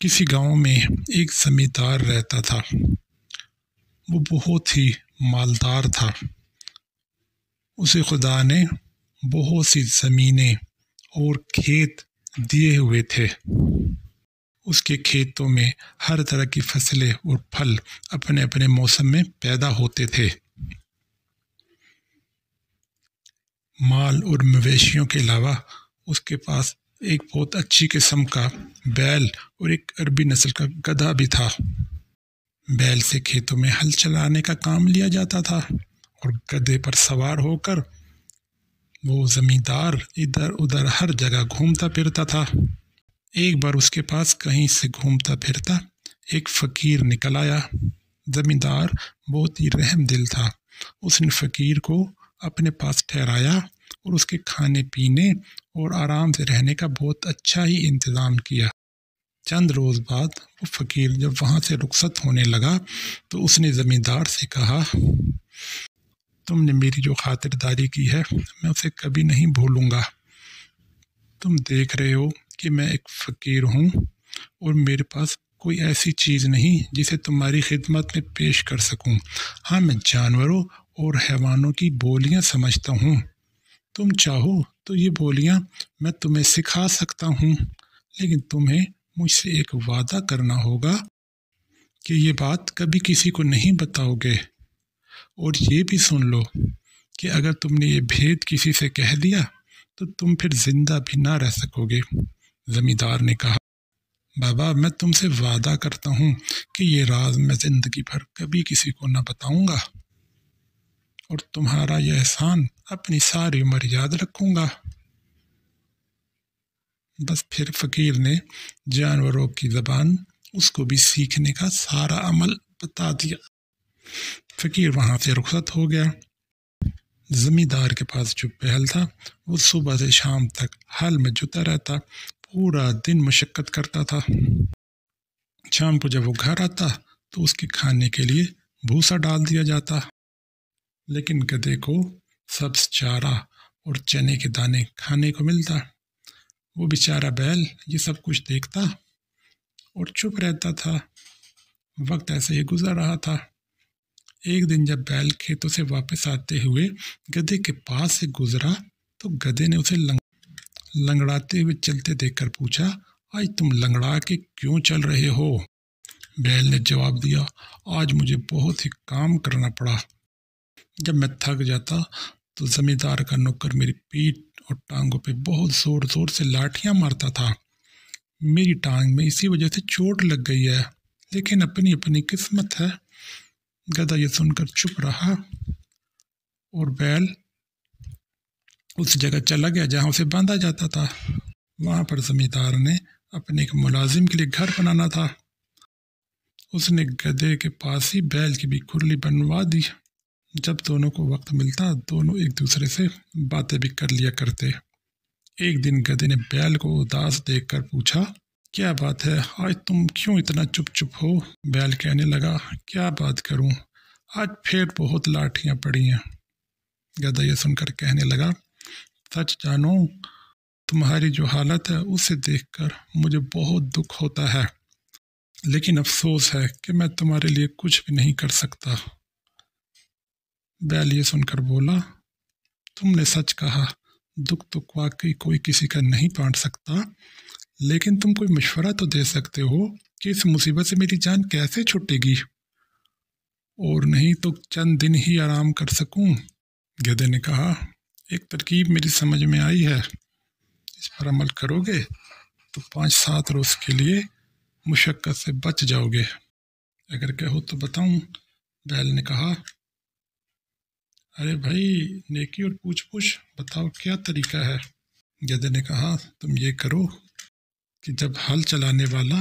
किसी गांव में एक जमींदार रहता था वो बहुत ही मालदार था उसे खुदा ने बहुत सी ज़मीनें और खेत दिए हुए थे उसके खेतों में हर तरह की फसलें और फल अपने अपने मौसम में पैदा होते थे माल और मवेशियों के अलावा उसके पास एक बहुत अच्छी किस्म का बैल और एक अरबी नस्ल का गधा भी था बैल से खेतों में हल चलाने का काम लिया जाता था और गधे पर सवार होकर वो ज़मींदार इधर उधर हर जगह घूमता फिरता था एक बार उसके पास कहीं से घूमता फिरता एक फ़कीर निकल आया ज़मींदार बहुत ही रहम दिल था उसने फ़कीर को अपने पास ठहराया और उसके खाने पीने और आराम से रहने का बहुत अच्छा ही इंतज़ाम किया चंद रोज़ बाद वो फ़कीर जब वहाँ से रुखसत होने लगा तो उसने ज़मींदार से कहा तुमने मेरी जो खातिरदारी की है मैं उसे कभी नहीं भूलूँगा तुम देख रहे हो कि मैं एक फ़कीर हूँ और मेरे पास कोई ऐसी चीज़ नहीं जिसे तुम्हारी खिदमत में पेश कर सकूँ हाँ मैं जानवरों और हैवानों की बोलियाँ समझता हूँ तुम चाहो तो ये बोलियाँ मैं तुम्हें सिखा सकता हूँ लेकिन तुम्हें मुझसे एक वादा करना होगा कि ये बात कभी किसी को नहीं बताओगे और ये भी सुन लो कि अगर तुमने ये भेद किसी से कह दिया तो तुम फिर ज़िंदा भी ना रह सकोगे ज़मींदार ने कहा बाबा मैं तुमसे वादा करता हूँ कि ये राज मैं ज़िंदगी भर कभी किसी को ना बताऊँगा और तुम्हारा यह एहसान अपनी सारी उम्र याद रखूँगा बस फिर फ़कीर ने जानवरों की ज़बान उसको भी सीखने का सारा अमल बता दिया फ़कीर वहाँ से रुखसत हो गया ज़मींदार के पास जो पहल था वो सुबह से शाम तक हल में जुता रहता पूरा दिन मशक्क़त करता था शाम को जब वो घर आता तो उसके खाने के लिए भूसा डाल दिया जाता लेकिन गधे को सब्ज चारा और चने के दाने खाने को मिलता वो बेचारा बैल ये सब कुछ देखता और चुप रहता था वक्त ऐसे ही गुजर रहा था एक दिन जब बैल खेतों से वापस आते हुए गधे के पास से गुजरा तो गधे ने उसे लंग लंगड़ाते हुए चलते देखकर पूछा आज तुम लंगड़ा के क्यों चल रहे हो बैल ने जवाब दिया आज मुझे बहुत ही काम करना पड़ा जब मैं थक जाता तो ज़मींदार का नौकर मेरी पीठ और टांगों पे बहुत ज़ोर ज़ोर से लाठियां मारता था मेरी टांग में इसी वजह से चोट लग गई है लेकिन अपनी अपनी किस्मत है गदा यह सुनकर चुप रहा और बैल उस जगह चला गया जहाँ उसे बांधा जाता था वहाँ पर ज़मींदार ने अपने एक मुलाजिम के लिए घर बनाना था उसने गधे के पास ही बैल की भी खुरली बनवा दी जब दोनों को वक्त मिलता दोनों एक दूसरे से बातें भी कर लिया करते एक दिन गधे ने बैल को उदास देख कर पूछा क्या बात है आज तुम क्यों इतना चुप चुप हो बैल कहने लगा क्या बात करूं आज फिर बहुत लाठियां पड़ी हैं गधा यह सुनकर कहने लगा सच जानो तुम्हारी जो हालत है उसे देखकर मुझे बहुत दुख होता है लेकिन अफसोस है कि मैं तुम्हारे लिए कुछ भी नहीं कर सकता बैल ये सुनकर बोला तुमने सच कहा दुख तो वाकई कोई किसी का नहीं बांट सकता लेकिन तुम कोई मशवरा तो दे सकते हो कि इस मुसीबत से मेरी जान कैसे छुटेगी और नहीं तो चंद दिन ही आराम कर सकूं गधे ने कहा एक तरकीब मेरी समझ में आई है इस पर अमल करोगे तो पाँच सात रोज़ के लिए मुशक्क़त से बच जाओगे अगर कहो तो बताऊं बैल ने कहा अरे भाई नेकी और पूछ पूछ बताओ क्या तरीका है गदर ने कहा तुम ये करो कि जब हल चलाने वाला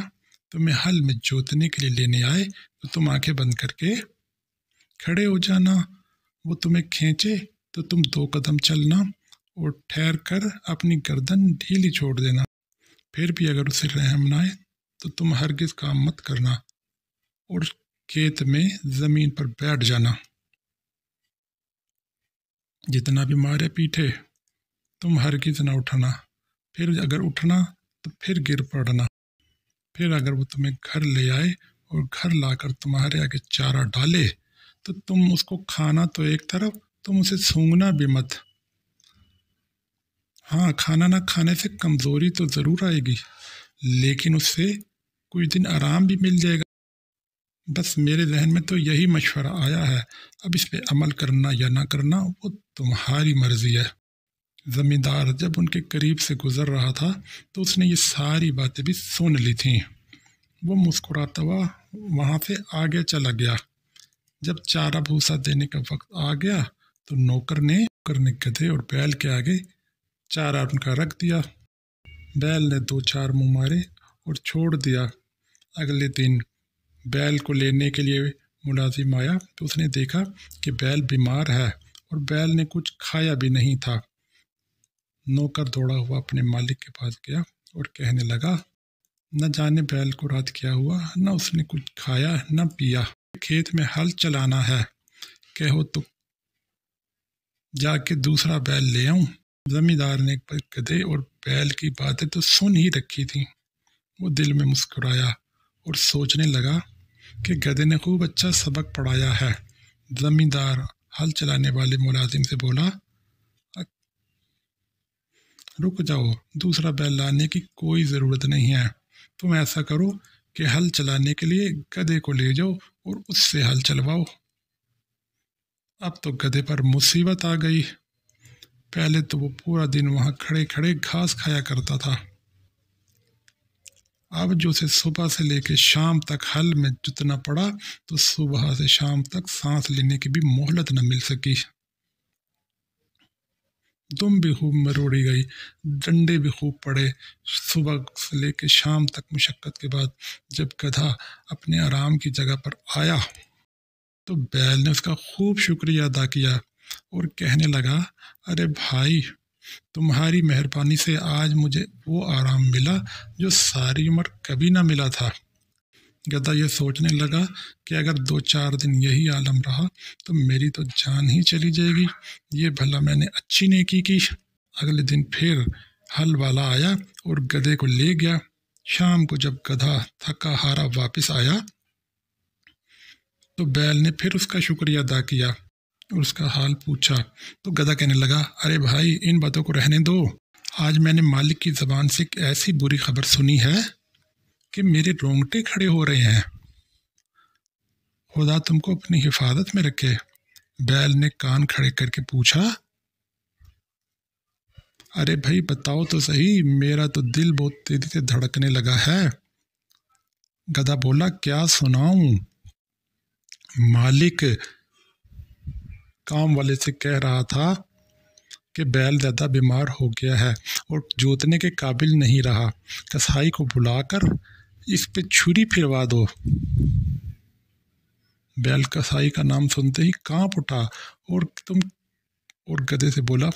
तुम्हें हल में जोतने के लिए लेने आए तो तुम आंखें बंद करके खड़े हो जाना वो तुम्हें खींचे तो तुम दो कदम चलना और ठहर कर अपनी गर्दन ढीली छोड़ देना फिर भी अगर उसे रहम ना आए तो तुम हरगिज काम मत करना और खेत में ज़मीन पर बैठ जाना जितना भी मारे पीठे तुम हर किस न उठना फिर अगर उठना तो फिर गिर पड़ना फिर अगर वो तुम्हें घर ले आए और घर लाकर तुम्हारे आगे चारा डाले तो तुम उसको खाना तो एक तरफ तुम उसे सूंघना भी मत हाँ खाना ना खाने से कमज़ोरी तो ज़रूर आएगी लेकिन उससे कुछ दिन आराम भी मिल जाएगा बस मेरे जहन में तो यही मशवरा आया है अब इस पर अमल करना या ना करना वो तुम्हारी मर्जी है ज़मींदार जब उनके करीब से गुज़र रहा था तो उसने ये सारी बातें भी सुन ली थीं वो मुस्कुराता हुआ वहाँ से आगे चला गया जब चारा भूसा देने का वक्त आ गया तो नौकर ने नौकर ने गधे और बैल के आगे चारा उनका रख दिया बैल ने दो चार मुँह मारे और छोड़ दिया अगले दिन बैल को लेने के लिए मुलाजिम आया तो उसने देखा कि बैल बीमार है और बैल ने कुछ खाया भी नहीं था नौकर दौड़ा हुआ अपने मालिक के पास गया और कहने लगा न जाने बैल को रात क्या हुआ न उसने कुछ खाया न पिया खेत में हल चलाना है कहो तो जाके दूसरा बैल ले आऊं जमींदार ने गधे और बैल की बातें तो सुन ही रखी थी वो दिल में मुस्कुराया और सोचने लगा कि गधे ने खूब अच्छा सबक पढ़ाया है ज़मींदार हल चलाने वाले मुलाजिम से बोला रुक जाओ दूसरा बैल लाने की कोई ज़रूरत नहीं है तुम ऐसा करो कि हल चलाने के लिए गधे को ले जाओ और उससे हल चलवाओ अब तो गधे पर मुसीबत आ गई पहले तो वो पूरा दिन वहाँ खड़े खड़े घास खाया करता था अब जो से सुबह से लेकर शाम तक हल में जुतना पड़ा तो सुबह से शाम तक सांस लेने की भी मोहलत न मिल सकी दुम भी खूब मरोड़ी गई डंडे भी खूब पड़े सुबह से लेकर शाम तक मुशक्क़त के बाद जब गधा अपने आराम की जगह पर आया तो बैल ने उसका खूब शुक्रिया अदा किया और कहने लगा अरे भाई तुम्हारी मेहरबानी से आज मुझे वो आराम मिला जो सारी उम्र कभी ना मिला था गदा यह सोचने लगा कि अगर दो चार दिन यही आलम रहा तो मेरी तो जान ही चली जाएगी ये भला मैंने अच्छी नेकी की अगले दिन फिर हल वाला आया और गधे को ले गया शाम को जब गधा थका हारा वापस आया तो बैल ने फिर उसका शुक्रिया अदा किया और उसका हाल पूछा तो गधा कहने लगा अरे भाई इन बातों को रहने दो आज मैंने मालिक की ज़बान से एक ऐसी बुरी खबर सुनी है कि मेरे रोंगटे खड़े हो रहे हैं खुदा तुमको अपनी हिफाजत में रखे बैल ने कान खड़े करके पूछा अरे भाई बताओ तो सही मेरा तो दिल बहुत तेज़ी से धड़कने लगा है गधा बोला क्या सुनाऊं मालिक काम वाले से कह रहा था कि बैल ज़्यादा बीमार हो गया है और जोतने के काबिल नहीं रहा कसाई को बुलाकर इस पे छुरी फिरवा दो बैल कसाई का नाम सुनते ही कांप उठा और तुम और गधे से बोला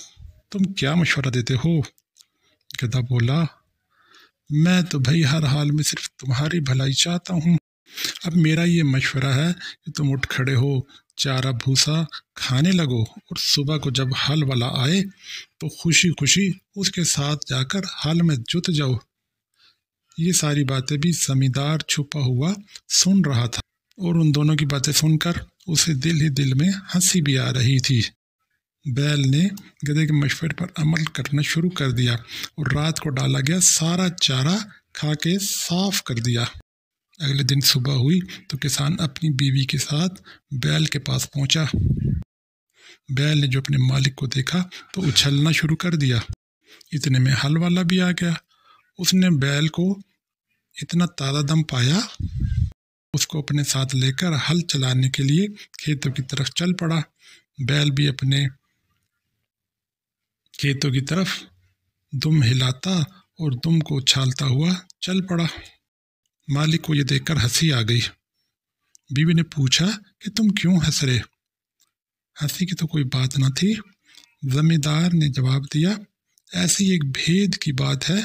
तुम क्या मशवरा देते हो गधा बोला मैं तो भाई हर हाल में सिर्फ तुम्हारी भलाई चाहता हूँ अब मेरा ये मशवरा है कि तुम उठ खड़े हो चारा भूसा खाने लगो और सुबह को जब हल वाला आए तो खुशी खुशी उसके साथ जाकर हल में जुत जाओ ये सारी बातें भी जमींदार छुपा हुआ सुन रहा था और उन दोनों की बातें सुनकर उसे दिल ही दिल में हंसी भी आ रही थी बैल ने गधे के मशवरे पर अमल करना शुरू कर दिया और रात को डाला गया सारा चारा खा के साफ कर दिया अगले दिन सुबह हुई तो किसान अपनी बीवी के साथ बैल के पास पहुंचा। बैल ने जो अपने मालिक को देखा तो उछलना शुरू कर दिया इतने में हल वाला भी आ गया उसने बैल को इतना ताज़ा दम पाया उसको अपने साथ लेकर हल चलाने के लिए खेतों की तरफ चल पड़ा बैल भी अपने खेतों की तरफ दुम हिलाता और दुम को उछालता हुआ चल पड़ा मालिक को यह देखकर हंसी आ गई बीवी ने पूछा कि तुम क्यों हंस रहे हंसी की तो कोई बात ना थी जमींदार ने जवाब दिया ऐसी एक भेद की बात है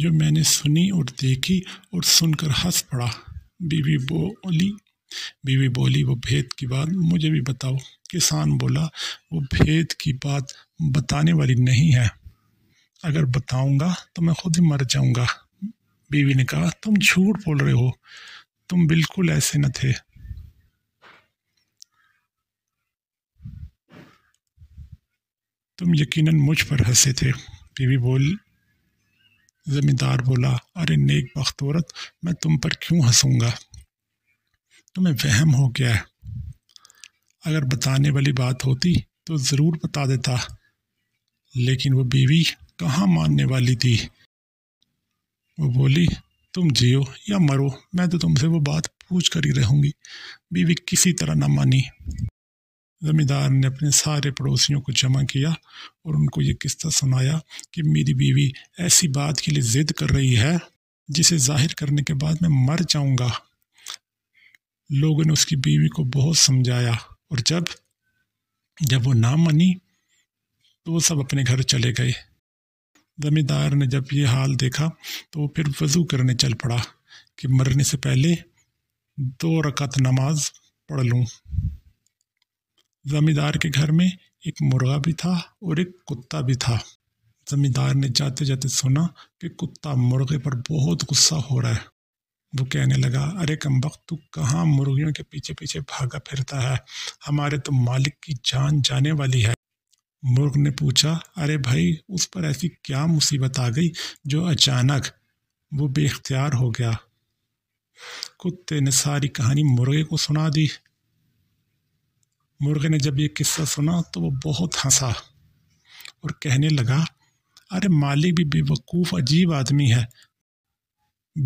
जो मैंने सुनी और देखी और सुनकर हंस पड़ा बीवी बोली बीवी बोली वो भेद की बात मुझे भी बताओ किसान बोला वो भेद की बात बताने वाली नहीं है अगर बताऊंगा तो मैं खुद ही मर जाऊंगा बीवी ने कहा तुम झूठ बोल रहे हो तुम बिल्कुल ऐसे न थे तुम यकीनन मुझ पर हंसे थे बीवी बोल जमींदार बोला अरे नेक वक्त औरत मैं तुम पर क्यों हंसूंगा तुम्हें वहम हो गया है अगर बताने वाली बात होती तो ज़रूर बता देता लेकिन वो बीवी कहाँ मानने वाली थी वो बोली तुम जियो या मरो मैं तो तुमसे वो बात पूछ कर ही रहूँगी बीवी किसी तरह ना मानी ज़मींदार ने अपने सारे पड़ोसियों को जमा किया और उनको ये किस्सा सुनाया कि मेरी बीवी ऐसी बात के लिए ज़िद कर रही है जिसे जाहिर करने के बाद मैं मर जाऊंगा लोगों ने उसकी बीवी को बहुत समझाया और जब जब वो ना मानी तो वो सब अपने घर चले गए ज़मींदार ने जब ये हाल देखा तो वो फिर वज़ू करने चल पड़ा कि मरने से पहले दो रकत नमाज पढ़ लूँ ज़मींदार के घर में एक मुर्गा भी था और एक कुत्ता भी था ज़मींदार ने जाते जाते सुना कि कुत्ता मुर्गे पर बहुत गुस्सा हो रहा है वो कहने लगा अरे कम वक्त तू कहाँ मुर्गियों के पीछे पीछे भागा फिरता है हमारे तो मालिक की जान जाने वाली है मुर्ग ने पूछा अरे भाई उस पर ऐसी क्या मुसीबत आ गई जो अचानक वो बेख्तियार हो गया कुत्ते ने सारी कहानी मुर्गे को सुना दी मुर्गे ने जब ये किस्सा सुना तो वो बहुत हंसा और कहने लगा अरे मालिक भी बेवकूफ़ अजीब आदमी है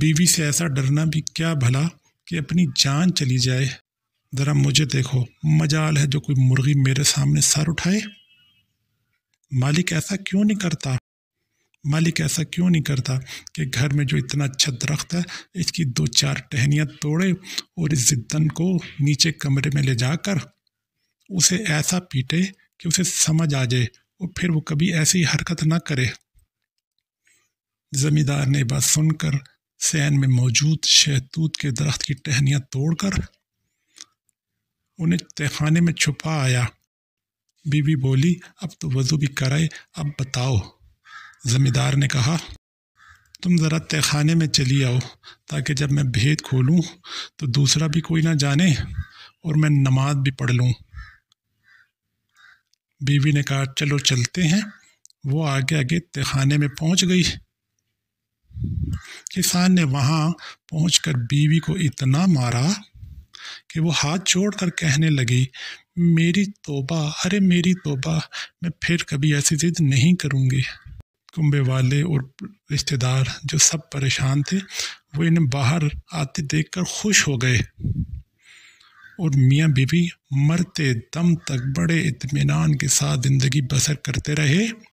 बीवी से ऐसा डरना भी क्या भला कि अपनी जान चली जाए ज़रा मुझे देखो मजाल है जो कोई मुर्गी मेरे सामने सर उठाए मालिक ऐसा क्यों नहीं करता मालिक ऐसा क्यों नहीं करता कि घर में जो इतना अच्छा दरख्त है इसकी दो चार टहनियाँ तोड़े और इस जिद्दन को नीचे कमरे में ले जाकर उसे ऐसा पीटे कि उसे समझ आ जाए और फिर वो कभी ऐसी हरकत ना करे ज़मींदार ने बात सुनकर सैन में मौजूद शहतूत के दरख्त की टहनियाँ तोड़कर उन्हें तहखाने में छुपा आया बीवी बोली अब तो वज़ू भी कराए अब बताओ ज़मींदार ने कहा तुम ज़रा तहखाने में चली आओ ताकि जब मैं भेद खोलूँ तो दूसरा भी कोई ना जाने और मैं नमाज भी पढ़ लूँ बीवी ने कहा चलो चलते हैं वो आगे आगे तहखाने में पहुँच गई किसान ने वहाँ पहुँच बीवी को इतना मारा कि वो हाथ जोड़ कर कहने लगी मेरी तोबा अरे मेरी तोबा मैं फिर कभी ऐसी जिद नहीं करूँगी कुंबे वाले और रिश्तेदार जो सब परेशान थे वो इन्हें बाहर आते देखकर खुश हो गए और मियाँ बीबी मरते दम तक बड़े इतमान के साथ ज़िंदगी बसर करते रहे